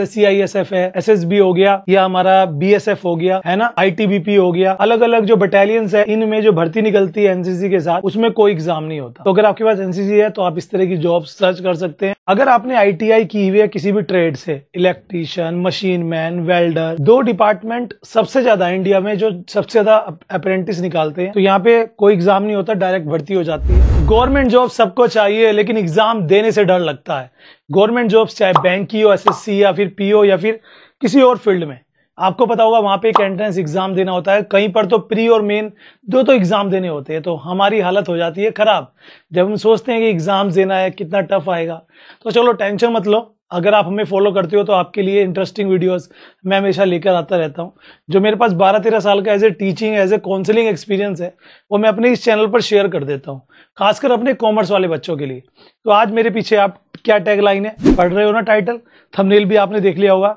C I S F है S S B हो गया या हमारा बी एस एफ हो गया है ना आई टी बी पी हो गया अलग अलग जो बटालियंस है इनमें जो भर्ती निकलती है एनसीसी के साथ उसमें कोई एग्जाम नहीं होता तो अगर आपके पास एनसीसी है तो आप इस तरह की जॉब सर्च कर सकते हैं अगर आपने आई टी आई की हुई है किसी भी ट्रेड से इलेक्ट्रीशियन मशीन मैन वेल्डर दो डिपार्टमेंट सबसे ज्यादा इंडिया में जो सबसे ज्यादा अप्रेंटिस निकालते हैं तो यहाँ पे कोई एग्जाम नहीं होता डायरेक्ट भर्ती हो जाती है गवर्नमेंट जॉब सबको चाहिए लेकिन एग्जाम देने से डर लगता है गवर्नमेंट जॉब चाहे बैंक की हो एस एस सी या फिर फिर पीओ या फिर किसी और फील्ड में आपको पता होगा वहां पे एक एंट्रेंस एग्जाम देना होता है कहीं पर तो प्री और मेन दो तो एग्जाम देने होते हैं तो हमारी हालत हो जाती है खराब जब हम सोचते हैं कि एग्जाम देना है कितना टफ आएगा तो चलो टेंशन मत लो अगर आप हमें फॉलो करते हो तो आपके लिए इंटरेस्टिंग वीडियोस मैं हमेशा लेकर आता रहता हूं जो मेरे पास 12-13 साल का as a teaching as a counselling experience है वो मैं अपने इस चैनल पर शेयर कर देता हूँ खासकर अपने कॉमर्स वाले बच्चों के लिए तो आज मेरे पीछे आप क्या टैग लाइन है पढ़ रहे हो ना टाइटल थमनेल भी आपने देख लिया होगा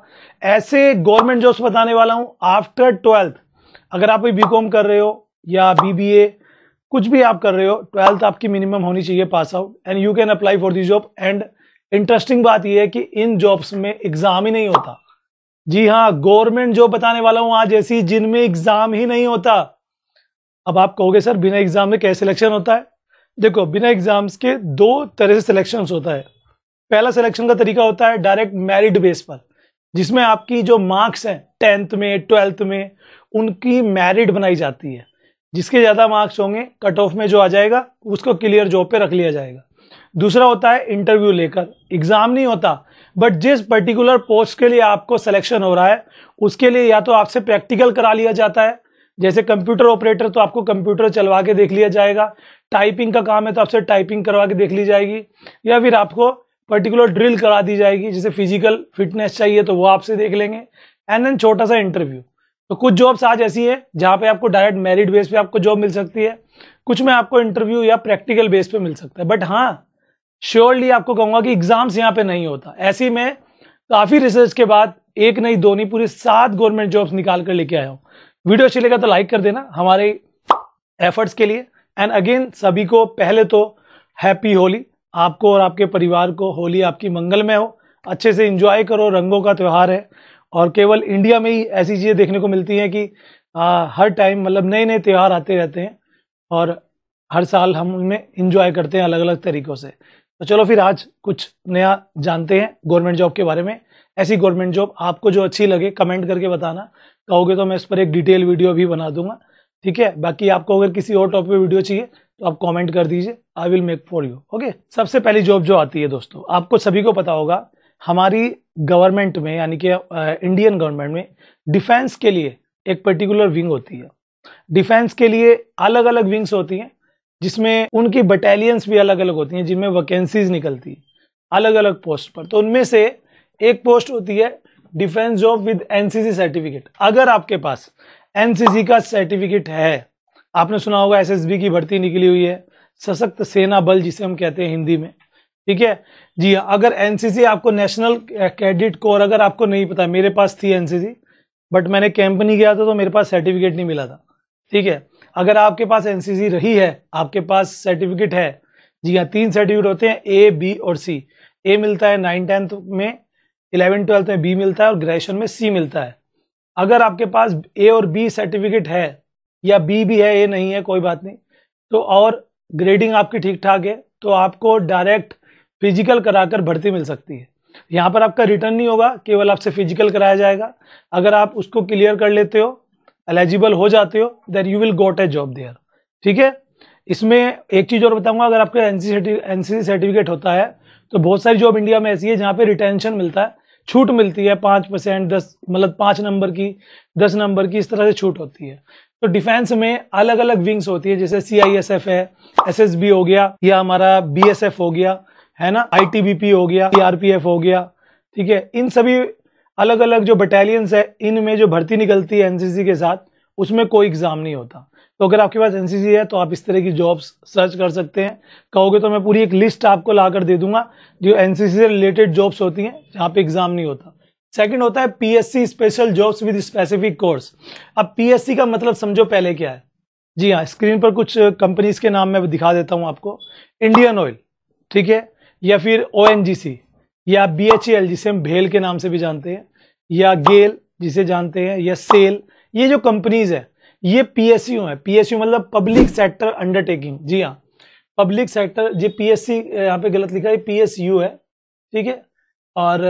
ऐसे गवर्नमेंट जॉब्स बताने वाला हूँ आफ्टर ट्वेल्थ अगर आप बी कर रहे हो या बी कुछ भी आप कर रहे हो ट्वेल्थ आपकी मिनिमम होनी चाहिए pass out and you can apply for this job and interesting बात यह है कि इन जॉब्स में एग्जाम ही नहीं होता जी हाँ गवर्नमेंट जॉब बताने वाला हूं आज ऐसी जिनमें एग्जाम ही नहीं होता अब आप कहोगे सर बिना एग्जाम में कैसे सिलेक्शन होता है देखो बिना एग्जाम्स के दो तरह से सिलेक्शन होता है पहला सिलेक्शन का तरीका होता है डायरेक्ट मेरिट बेस पर जिसमें आपकी जो मार्क्स हैं टेंथ में ट्वेल्थ में उनकी मेरिट बनाई जाती है जिसके ज़्यादा मार्क्स होंगे कट ऑफ में जो आ जाएगा उसको क्लियर जॉब पे रख लिया जाएगा दूसरा होता है इंटरव्यू लेकर एग्जाम नहीं होता बट जिस पर्टिकुलर पोस्ट के लिए आपको सिलेक्शन हो रहा है उसके लिए या तो आपसे प्रैक्टिकल करा लिया जाता है जैसे कंप्यूटर ऑपरेटर तो आपको कंप्यूटर चलवा के देख लिया जाएगा टाइपिंग का काम है तो आपसे टाइपिंग करवा के देख ली जाएगी या फिर आपको पर्टिकुलर ड्रिल करा दी जाएगी जैसे फिजिकल फिटनेस चाहिए तो वो आपसे देख लेंगे एंड देन छोटा सा इंटरव्यू तो कुछ जॉब्स आज ऐसी है जहाँ पे आपको डायरेक्ट मेरिट बेस पे आपको जॉब मिल सकती है कुछ में आपको इंटरव्यू या प्रैक्टिकल बेस पे मिल सकता है बट हाँ श्योरली आपको कहूंगा कि एग्जाम्स यहाँ पे नहीं होता ऐसी में काफी रिसर्च के बाद एक नहीं दो नहीं पूरे सात गवर्नमेंट जॉब्स निकाल कर लेके आया हूँ वीडियो अच्छी लगा तो लाइक कर देना हमारे एफर्ट्स के लिए एंड अगेन सभी को पहले तो हैप्पी होली आपको और आपके परिवार को होली आपकी मंगल में हो अच्छे से इंजॉय करो रंगों का त्यौहार है और केवल इंडिया में ही ऐसी चीज़ें देखने को मिलती हैं कि आ, हर टाइम मतलब नए नए त्यौहार आते रहते हैं और हर साल हम उनमें इंजॉय करते हैं अलग अलग तरीक़ों से तो चलो फिर आज कुछ नया जानते हैं गवर्नमेंट जॉब के बारे में ऐसी गवर्नमेंट जॉब आपको जो अच्छी लगे कमेंट करके बताना कहोगे तो मैं इस पर एक डिटेल वीडियो भी बना दूंगा ठीक है बाकी आपको अगर किसी और टॉपिक वीडियो चाहिए तो आप कमेंट कर दीजिए I will make for you okay सबसे पहली जॉब जो आती है दोस्तों आपको सभी को पता होगा हमारी गवर्नमेंट में यानी कि इंडियन गवर्नमेंट में डिफेंस के लिए एक पर्टिकुलर विंग होती है डिफेंस के लिए अलग अलग विंग्स होती हैं जिसमें उनकी बटालियंस भी अलग अलग होती हैं जिनमें वैकेंसीज निकलती है अलग अलग पोस्ट पर तो उनमें से एक पोस्ट होती है defence job with NCC certificate अगर आपके पास एनसीसी का सर्टिफिकेट है आपने सुना होगा एसएसबी की भर्ती निकली हुई है सशक्त सेना बल जिसे हम कहते हैं हिंदी में ठीक है जी हाँ अगर एनसीसी आपको नेशनल कैडिट कोर अगर आपको नहीं पता मेरे पास थी एनसीसी बट मैंने कैंप नहीं गया था तो मेरे पास सर्टिफिकेट नहीं मिला था ठीक है अगर आपके पास एनसीसी रही है आपके पास सर्टिफिकेट है जी हाँ तीन सर्टिफिकेट होते हैं ए बी और सी ए मिलता है नाइन टेंथ में इलेवन ट्वेल्थ में बी मिलता है और ग्रेजुएशन में सी मिलता है अगर आपके पास ए और बी सर्टिफिकेट है या बी भी है ए नहीं है कोई बात नहीं तो और ग्रेडिंग आपकी ठीक ठाक है तो आपको डायरेक्ट फिजिकल कराकर भर्ती मिल सकती है यहाँ पर आपका रिटर्न नहीं होगा केवल आपसे फिजिकल कराया जाएगा अगर आप उसको क्लियर कर लेते हो एलिजिबल हो जाते हो then you will got a job there ठीक है इसमें एक चीज़ और बताऊंगा अगर आपका एन सी सर्टिफिकेट होता है तो बहुत सारी जॉब इंडिया में ऐसी है जहाँ पे रिटेंशन मिलता है छूट मिलती है पांच परसेंट दस मतलब पांच नंबर की दस नंबर की इस तरह से छूट होती है तो डिफेंस में अलग अलग विंग्स होती है जैसे सी है एस एस बी हो गया या हमारा बी एस एफ हो गया है ना आई टी बी पी हो गया सी आर पी एफ हो गया ठीक है इन सभी अलग अलग जो बटालियंस है इनमें जो भर्ती निकलती है एनसीसी के साथ उसमें कोई एग्जाम नहीं होता तो अगर आपके पास एनसीसी है तो आप इस तरह की जॉब्स सर्च कर सकते हैं कहोगे तो मैं पूरी एक लिस्ट आपको ला कर दे दूंगा जो एनसीसी से रिलेटेड जॉब्स होती हैं जहाँ पे एग्जाम नहीं होता सेकंड होता है PSC special jobs with specific course अब पीएससी का मतलब समझो पहले क्या है जी हाँ स्क्रीन पर कुछ कंपनीज के नाम मैं दिखा देता हूँ आपको इंडियन ऑयल ठीक है या फिर ओ एन जी सी या बी जिसे हम भेल के नाम से भी जानते हैं या गेल जिसे जानते हैं या सेल ये जो कंपनीज है ये पीएसयू है पीएसयू मतलब पब्लिक सेक्टर अंडरटेकिंग जी हाँ पब्लिक सेक्टर ये पीएससी यहाँ पे गलत लिखा है पीएसयू है ठीक है और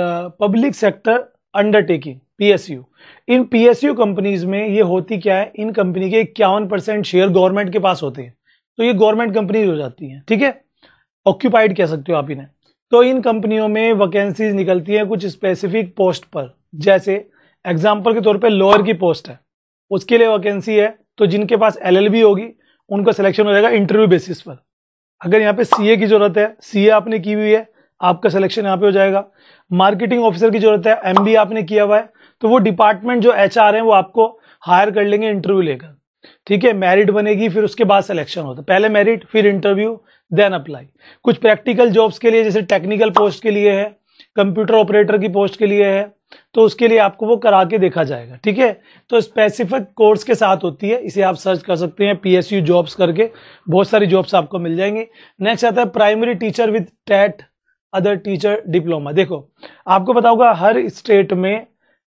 पब्लिक सेक्टर अंडरटेकिंग पीएसयू इन पीएसयू कंपनीज में ये होती क्या है इन कंपनी के इक्यावन परसेंट शेयर गवर्नमेंट के पास होते हैं तो ये गवर्नमेंट कंपनीज हो जाती है ठीक है ऑक्यूपाइड कह सकते हो आप इन्हें तो इन कंपनियों में वैकेंसीज निकलती है कुछ स्पेसिफिक पोस्ट पर जैसे एग्जाम्पल के तौर पे लोअर की पोस्ट है उसके लिए वैकेंसी है तो जिनके पास एलएलबी होगी उनका सिलेक्शन हो जाएगा इंटरव्यू बेसिस पर अगर यहाँ पे सीए की जरूरत है सीए आपने की हुई है आपका सिलेक्शन यहाँ पे हो जाएगा मार्केटिंग ऑफिसर की जरूरत है एमबी आपने किया हुआ है तो वो डिपार्टमेंट जो एचआर है वो आपको हायर कर लेंगे इंटरव्यू लेकर ठीक है मेरिट बनेगी फिर उसके बाद सिलेक्शन होता है पहले मेरिट फिर इंटरव्यू देन अप्लाई कुछ प्रैक्टिकल जॉब्स के लिए जैसे टेक्निकल पोस्ट के लिए है कंप्यूटर ऑपरेटर की पोस्ट के लिए है तो उसके लिए आपको वो करा के देखा जाएगा ठीक है तो स्पेसिफिक कोर्स के साथ होती है इसे आप सर्च कर सकते हैं पीएसयू जॉब्स करके बहुत सारी जॉब्स आपको मिल जाएंगे नेक्स्ट आता है primary teacher with TET other teacher diploma देखो आपको बताऊंगा हर स्टेट में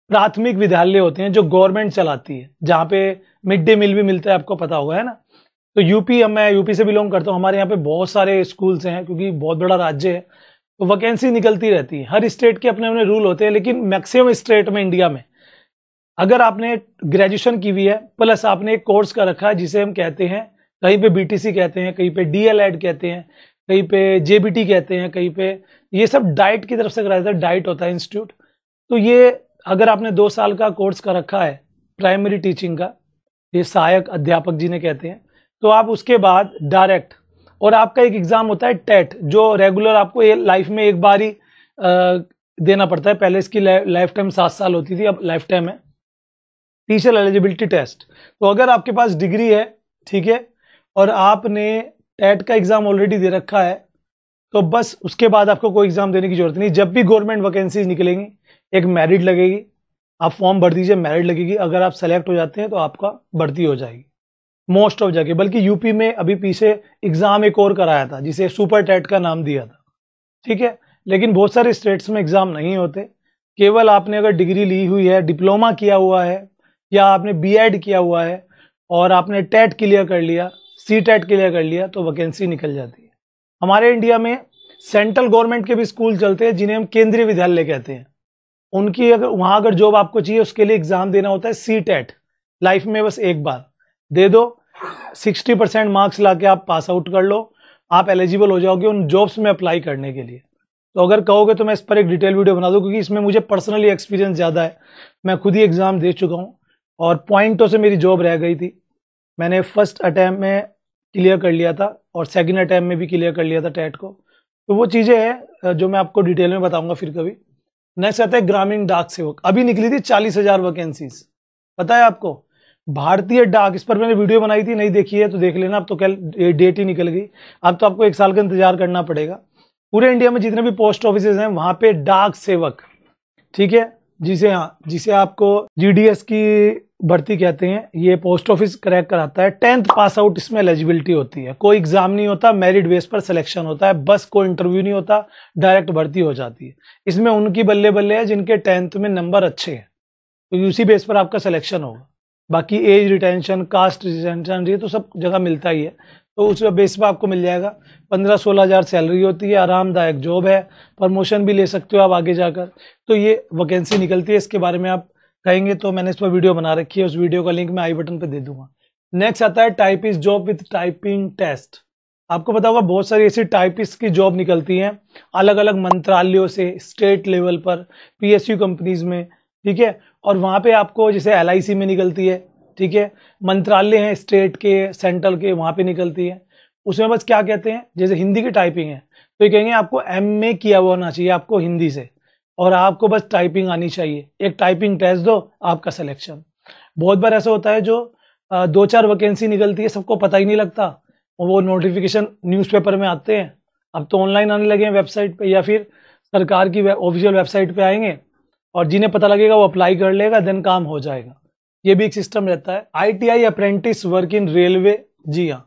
प्राथमिक विद्यालय होते हैं जो गवर्नमेंट चलाती है जहां पे मिड डे मील भी मिलता है आपको पता होगा है ना तो यूपी मैं यूपी से बिलोंग करता हूँ हमारे यहाँ पे बहुत सारे स्कूल्स हैं क्योंकि बहुत बड़ा राज्य है तो वैकेंसी निकलती रहती है हर स्टेट के अपने अपने रूल होते हैं लेकिन मैक्सिमम स्टेट में इंडिया में अगर आपने ग्रेजुएशन की हुई है प्लस आपने एक कोर्स का रखा है जिसे हम कहते हैं कहीं पे बीटीसी कहते हैं कहीं पे डीएलएड कहते हैं कहीं पे जेबीटी कहते हैं कहीं पे ये सब डाइट की तरफ से कराया जाता है डाइट होता है इंस्टीट्यूट तो ये अगर आपने दो साल का कोर्स का रखा है प्राइमरी टीचिंग का ये सहायक अध्यापक जी ने कहते हैं तो आप उसके बाद डायरेक्ट और आपका एक एग्ज़ाम होता है टेट जो रेगुलर आपको लाइफ में एक बार ही देना पड़ता है पहले इसकी लाइफ टाइम सात साल होती थी अब लाइफ टाइम है टीचर एलिजिबिलिटी टेस्ट तो अगर आपके पास डिग्री है ठीक है और आपने टेट का एग्ज़ाम ऑलरेडी दे रखा है तो बस उसके बाद आपको कोई एग्ज़ाम देने की जरूरत नहीं जब भी गवर्नमेंट वैकेंसीज निकलेंगी एक मेरिट लगेगी आप फॉर्म भर दीजिए मेरिट लगेगी अगर आप सेलेक्ट हो जाते हैं तो आपका भर्ती हो जाएगी मोस्ट ऑफ जगह बल्कि यूपी में अभी पीछे एग्जाम एक और कराया था जिसे सुपर टेट का नाम दिया था ठीक है लेकिन बहुत सारे स्टेट्स में एग्जाम नहीं होते केवल आपने अगर डिग्री ली हुई है डिप्लोमा किया हुआ है या आपने बीएड किया हुआ है और आपने टेट क्लियर कर लिया सी टेट क्लियर कर लिया तो वैकेंसी निकल जाती है हमारे इंडिया में सेंट्रल गवर्नमेंट के भी स्कूल चलते हैं जिन्हें हम केंद्रीय विद्यालय कहते हैं उनकी अगर वहां अगर जॉब आपको चाहिए उसके लिए एग्जाम देना होता है सी टेट लाइफ में बस एक बार दे दो सिक्सटी परसेंट मार्क्स ला के आप पास आउट कर लो आप एलिजिबल हो जाओगे उन जॉब्स में अप्लाई करने के लिए तो अगर कहोगे तो मैं इस पर एक डिटेल वीडियो बना दूँ क्योंकि इसमें मुझे पर्सनली एक्सपीरियंस ज़्यादा है मैं खुद ही एग्ज़ाम दे चुका हूँ और पॉइंटों से मेरी जॉब रह गई थी मैंने फर्स्ट अटैम्प में क्लियर कर लिया था और सेकेंड अटैम्प में भी क्लियर कर लिया था टेट e को तो वो चीज़ें हैं जो मैं आपको डिटेल में बताऊँगा फिर कभी नेक्स्ट आता है ग्रामीण डाक सेवक अभी निकली थी चालीस हजार वैकेंसीज पता है आपको भारतीय डाक इस पर मैंने वीडियो बनाई थी नहीं देखी है तो देख लेना अब तो कल डेट ही निकल गई अब तो आपको एक साल का इंतजार करना पड़ेगा पूरे इंडिया में जितने भी पोस्ट ऑफिस हैं वहां पे डाक सेवक ठीक है जिसे हाँ जिसे आपको जीडीएस की भर्ती कहते हैं ये पोस्ट ऑफिस क्रैक कराता है टेंथ पास आउट इसमें एलिजिबिलिटी होती है कोई एग्जाम नहीं होता मेरिट बेस पर सिलेक्शन होता है बस कोई इंटरव्यू नहीं होता डायरेक्ट भर्ती हो जाती है इसमें उनकी बल्ले बल्ले है जिनके टेंथ में नंबर अच्छे हैं तो उसी बेस पर आपका सिलेक्शन होगा बाकी एज रिटेंशन कास्ट रिटेंशन ये तो सब जगह मिलता ही है तो उस बेस पर आपको मिल जाएगा पंद्रह सोलह हज़ार सैलरी होती है आरामदायक जॉब है प्रमोशन भी ले सकते हो आप आगे जाकर तो ये वैकेंसी निकलती है इसके बारे में आप कहेंगे तो मैंने इस पर वीडियो बना रखी है उस वीडियो का लिंक मैं आई बटन पर दे दूंगा नेक्स्ट आता है typist job with typing test आपको पता होगा बहुत सारी ऐसी टाइपिस्ट की जॉब निकलती हैं अलग अलग मंत्रालयों से स्टेट लेवल पर पीएसयू कंपनीज में ठीक है और वहाँ पे आपको जैसे एलआईसी में निकलती है ठीक है मंत्रालय हैं स्टेट के सेंट्रल के वहाँ पे निकलती है उसमें बस क्या कहते हैं जैसे हिंदी की टाइपिंग है तो ये कहेंगे आपको एम ए किया हुआ होना चाहिए आपको हिंदी से और आपको बस टाइपिंग आनी चाहिए एक टाइपिंग टेस्ट दो आपका सिलेक्शन बहुत बार ऐसा होता है जो दो चार वैकेंसी निकलती है सबको पता ही नहीं लगता वो नोटिफिकेशन न्यूज़पेपर में आते हैं अब तो ऑनलाइन आने लगे हैं वेबसाइट पे या फिर सरकार की वे, ऑफिशियल वेबसाइट पे आएंगे और जिन्हें पता लगेगा वो अप्लाई कर लेगा देन काम हो जाएगा ये भी एक सिस्टम रहता है ITI apprentice work in railway जी हाँ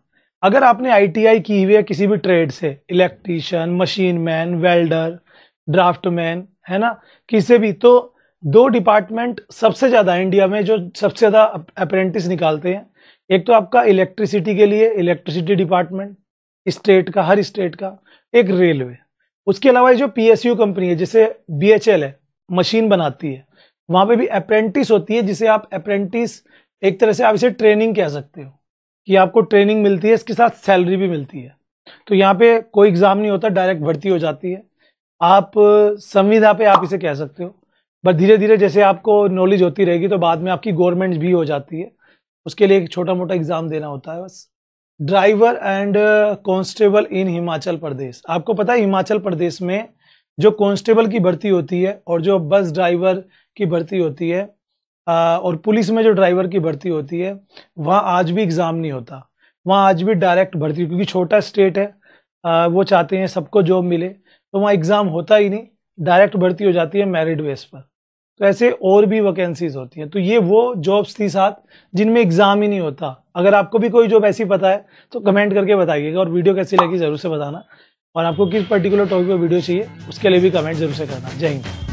अगर आपने आईटीआई की हुई है किसी भी ट्रेड से electrician machine man welder draftsman है ना किसे भी तो दो डिपार्टमेंट सबसे ज़्यादा इंडिया में जो सबसे ज़्यादा अप्रेंटिस निकालते हैं एक तो आपका इलेक्ट्रिसिटी के लिए इलेक्ट्रिसिटी डिपार्टमेंट स्टेट का हर स्टेट का एक रेलवे उसके अलावा जो पीएसयू कंपनी है जैसे बीएचएल है मशीन बनाती है वहाँ पे भी अप्रेंटिस होती है जिसे आप अप्रेंटिस एक तरह से आप इसे ट्रेनिंग कह सकते हो कि आपको ट्रेनिंग मिलती है इसके साथ सैलरी भी मिलती है तो यहाँ पे कोई एग्ज़ाम नहीं होता डायरेक्ट भर्ती हो जाती है आप संविधा पे आप इसे कह सकते हो बट धीरे धीरे जैसे आपको नॉलेज होती रहेगी तो बाद में आपकी गवर्नमेंट भी हो जाती है उसके लिए एक छोटा मोटा एग्जाम देना होता है bus driver and constable in Himachal Pradesh आपको पता है हिमाचल प्रदेश में जो कांस्टेबल की भर्ती होती है और जो बस ड्राइवर की भर्ती होती है और पुलिस में जो ड्राइवर की भर्ती होती है वहाँ आज भी एग्ज़ाम नहीं होता वहाँ आज भी डायरेक्ट भर्ती क्योंकि छोटा स्टेट है वो चाहते हैं सबको जॉब मिले तो वहाँ एग्ज़ाम होता ही नहीं डायरेक्ट भर्ती हो जाती है मेरिट बेस पर तो ऐसे और भी वैकेंसीज होती हैं तो ये वो जॉब्स थी साथ जिनमें एग्ज़ाम ही नहीं होता अगर आपको भी कोई जॉब ऐसी पता है तो कमेंट करके बताइएगा और वीडियो कैसी लगी ज़रूर से बताना और आपको किस पर्टिकुलर टॉपिक पर वीडियो चाहिए उसके लिए भी कमेंट जरूर से करना जय हिंद